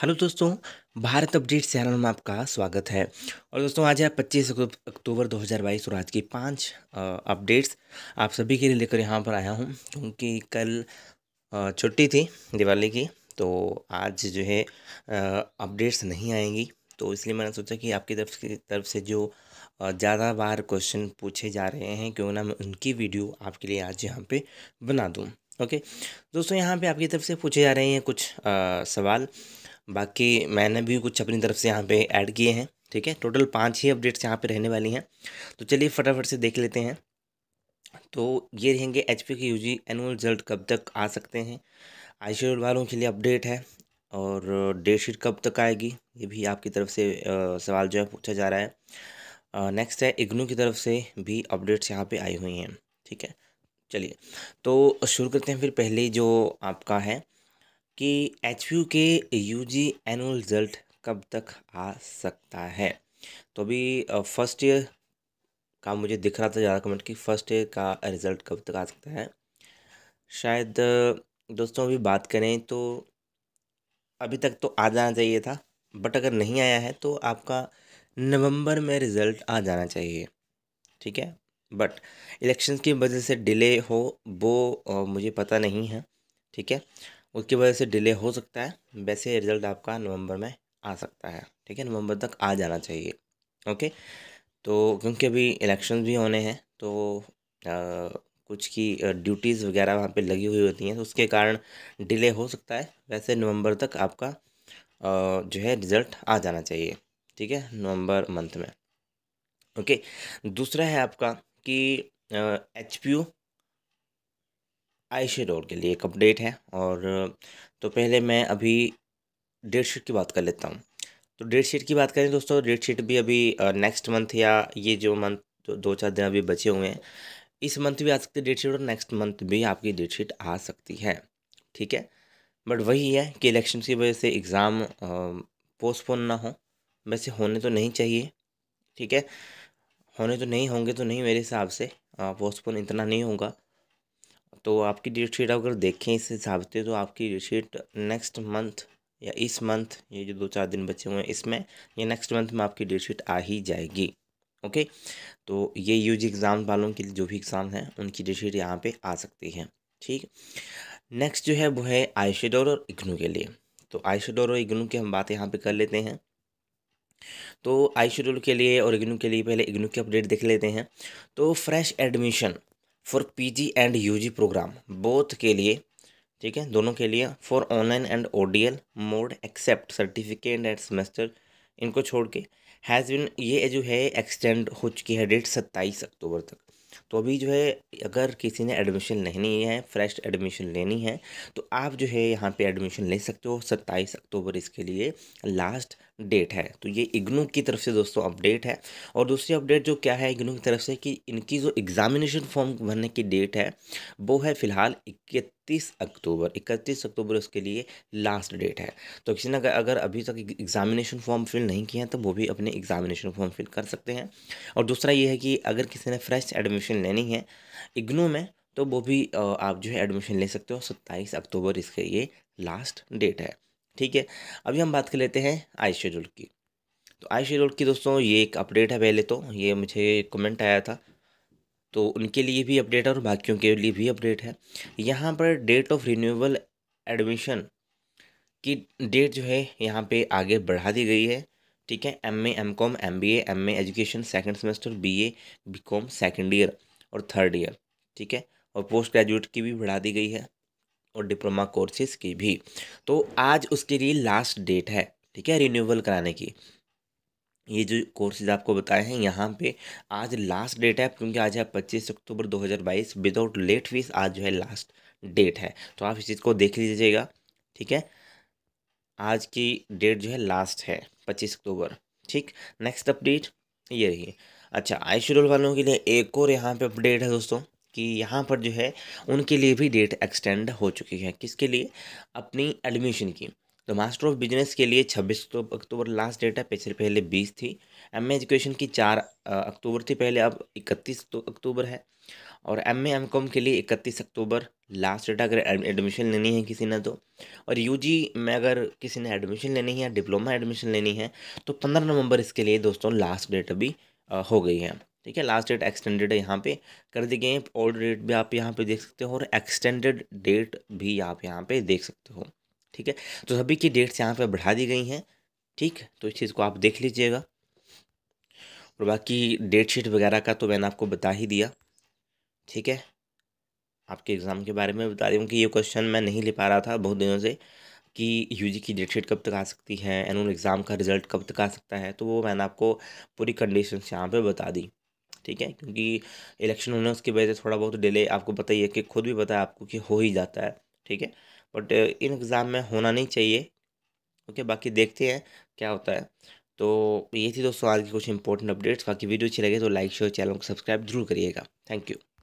hello दोस्तों Bharat update channel में आपका स्वागत है और दोस्तों आज है पच्चीस अक्टूबर 2022 और आज की पाँच अपडेट्स आप सभी के लिए लेकर यहाँ पर आया हूँ क्योंकि कल छुट्टी थी दिवाली की तो आज जो है अपडेट्स नहीं आएंगी तो इसलिए मैंने सोचा कि आपकी तरफ की तरफ से जो ज़्यादा बार क्वेश्चन पूछे जा रहे हैं क्यों ना मैं उनकी वीडियो आपके लिए आज यहाँ पर बना दूँ ओके दोस्तों यहाँ पर आपकी तरफ से पूछे जा रहे हैं कुछ सवाल बाकी मैंने भी कुछ अपनी तरफ से यहाँ पे ऐड किए हैं ठीक है टोटल पाँच ही अपडेट्स यहाँ पे रहने वाली हैं तो चलिए फटाफट से देख लेते हैं तो ये रहेंगे एच के यू जी एनुअल रिजल्ट कब तक आ सकते हैं आई शेड वालों के लिए अपडेट है और डेट शीट कब तक आएगी ये भी आपकी तरफ से सवाल जो है पूछा जा रहा है नेक्स्ट है इग्नू की तरफ से भी अपडेट्स यहाँ पे आई हुई हैं ठीक है चलिए तो शुरू करते हैं फिर पहले जो आपका है कि एच के यू जी एनुअल रिजल्ट कब तक आ सकता है तो अभी फर्स्ट ईयर का मुझे दिख रहा था ज़्यादा कमेंट कि फ़र्स्ट ईयर का रिज़ल्ट कब तक आ सकता है शायद दोस्तों अभी बात करें तो अभी तक तो आ जाना चाहिए था बट अगर नहीं आया है तो आपका नवंबर में रिज़ल्ट आ जाना चाहिए ठीक है बट इलेक्शन की वजह से डिले हो वो मुझे पता नहीं है ठीक है उसकी वजह से डिले हो सकता है वैसे रिज़ल्ट आपका नवंबर में आ सकता है ठीक है नवंबर तक आ जाना चाहिए ओके तो क्योंकि अभी इलेक्शन भी होने हैं तो आ, कुछ की ड्यूटीज़ वगैरह वहाँ पे लगी हुई होती हैं तो उसके कारण डिले हो सकता है वैसे नवंबर तक आपका आ, जो है रिज़ल्ट आ जाना चाहिए ठीक है नवंबर मंथ में ओके दूसरा है आपका कि एच पी यू आई शेडोर के लिए एक अपडेट है और तो पहले मैं अभी डेट शीट की बात कर लेता हूँ तो डेट शीट की बात करें दोस्तों डेट शीट भी अभी नेक्स्ट मंथ या ये जो मंथ तो दो चार दिन अभी बचे हुए हैं इस मंथ भी आ सकती है डेट शीट और नेक्स्ट मंथ भी आपकी डेट शीट आ सकती है ठीक है बट वही है कि इलेक्शन की वजह से एग्ज़ाम पोस्टपोन ना हो वैसे होने तो नहीं चाहिए ठीक है होने तो नहीं होंगे तो नहीं मेरे हिसाब से पोस्टपोन इतना नहीं होगा तो आपकी डेट शीट अगर देखें इस हिसाब से तो आपकी डेट शीट नेक्स्ट मंथ या इस मंथ ये जो दो चार दिन बचे हुए हैं इसमें या नेक्स्ट मंथ में आपकी डेट शीट आ ही जाएगी ओके तो ये यूज एग्ज़ाम वालों के लिए जो भी एग्ज़ाम हैं उनकी डेट शीट यहाँ पर आ सकती है ठीक नेक्स्ट जो है वो है आई और इग्नू के लिए तो आई और इग्नू की हम बात यहाँ पर कर लेते हैं तो आई के लिए और इग्नू के लिए पहले इग्नू की अपडेट देख लेते हैं तो fresh admission for PG and UG program both के लिए ठीक है दोनों के लिए for online and ODL mode except certificate and semester इनको छोड़ के हैज़ बिन ये जो है एक्सटेंड हो चुकी है डेट सत्ताईस अक्टूबर तक तो अभी जो है अगर किसी ने एडमिशन लिया है फ्रेश एडमिशन लेनी है तो आप जो है यहाँ पे एडमिशन ले सकते हो सत्ताईस अक्टूबर इसके लिए लास्ट डेट है तो ये इग्नू की तरफ से दोस्तों अपडेट है और दूसरी अपडेट जो क्या है इग्नू की तरफ से कि इनकी जो एग्ज़ामिनेशन फॉर्म भरने की डेट है वो है फ़िलहाल इकतीस अक्टूबर इकतीस अक्टूबर उसके लिए लास्ट डेट है तो किसी ने अगर अभी तक एग्जामिनेशन फॉर्म फिल नहीं किया है तो वो भी अपने एग्जामिनेशन फॉर्म फिल कर सकते हैं और दूसरा ये है कि अगर किसी ने फ्रेश एडमिशन लेनी है इग्नू में तो वो भी आप जो है एडमिशन ले सकते हो सत्ताईस अक्टूबर इसके ये लास्ट डेट है ठीक है अभी हम बात कर लेते हैं आई शेड्यूल की तो आई शेड्यूल की दोस्तों ये एक अपडेट है पहले तो ये मुझे कमेंट आया था तो उनके लिए भी अपडेट है और बाकियों के लिए भी अपडेट है यहाँ पर डेट ऑफ रिन्यूएबल एडमिशन की डेट जो है यहाँ पे आगे बढ़ा दी गई है ठीक है M A M com M B M A education second semester B A B com second year और थर्ड ईयर ठीक है और पोस्ट ग्रेजुएट की भी बढ़ा दी गई है और डिप्लोमा कोर्सेज़ की भी तो आज उसके लिए लास्ट डेट है ठीक है रिन्यूअल कराने की ये जो कोर्सेज आपको बताए हैं यहाँ पे आज लास्ट डेट है क्योंकि आज है पच्चीस अक्टूबर 2022 विदाउट लेट फीस आज जो है लास्ट डेट है तो आप इस चीज़ को देख लीजिएगा ठीक है आज की डेट जो है लास्ट है पच्चीस अक्टूबर ठीक नेक्स्ट अपडेट ये रही अच्छा आई शेड्यूल वालों के लिए एक और यहाँ पे अपडेट है दोस्तों कि यहाँ पर जो है उनके लिए भी डेट एक्सटेंड हो चुकी है किसके लिए अपनी एडमिशन की तो मास्टर ऑफ बिजनेस के लिए छब्बीस अक्टूबर लास्ट डेट है पिछले पहले बीस थी एम एजुकेशन की चार अक्टूबर थी पहले अब इकतीस तो अक्टूबर है और एम एम कॉम के लिए इकतीस अक्टूबर लास्ट डेट अगर एडमिशन लेनी है किसी ने तो और यूजी में अगर किसी ने एडमिशन लेनी है या डिप्लोमा एडमिशन लेनी है तो पंद्रह नवंबर इसके लिए दोस्तों लास्ट डेट अभी हो गई है ठीक है लास्ट डेट एक्सटेंडेड है यहाँ पे कर दिए गए है ओल्ड डेट भी आप यहाँ पे देख सकते हो और एक्सटेंडेड डेट भी आप यहाँ पे देख सकते हो ठीक है तो सभी की डेट्स यहाँ पे बढ़ा दी गई हैं ठीक तो इस चीज़ को आप देख लीजिएगा और बाकी डेट शीट वगैरह का तो मैंने आपको बता ही दिया ठीक है आपके एग्ज़ाम के बारे में बता रही हूँ कि ये क्वेश्चन मैं नहीं ले पा रहा था बहुत दिनों से कि यूजी की डेट शीट कब तक आ सकती है एनुअल एग्ज़ाम का रिज़ल्ट कब तक आ सकता है तो वो मैंने आपको पूरी कंडीशन यहाँ पर बता दी ठीक है क्योंकि इलेक्शन होने उसकी वजह से थोड़ा बहुत डिले आपको बताइए कि खुद भी पता है आपको कि हो ही जाता है ठीक है बट uh, इन एग्ज़ाम में होना नहीं चाहिए ओके बाकी देखते हैं क्या होता है तो ये थी दोस्तों आज की कुछ इंपॉर्टेंट अपडेट्स बाकी वीडियो अच्छी लगे तो लाइक शेयर चैनल को सब्सक्राइब जरूर करिएगा थैंक यू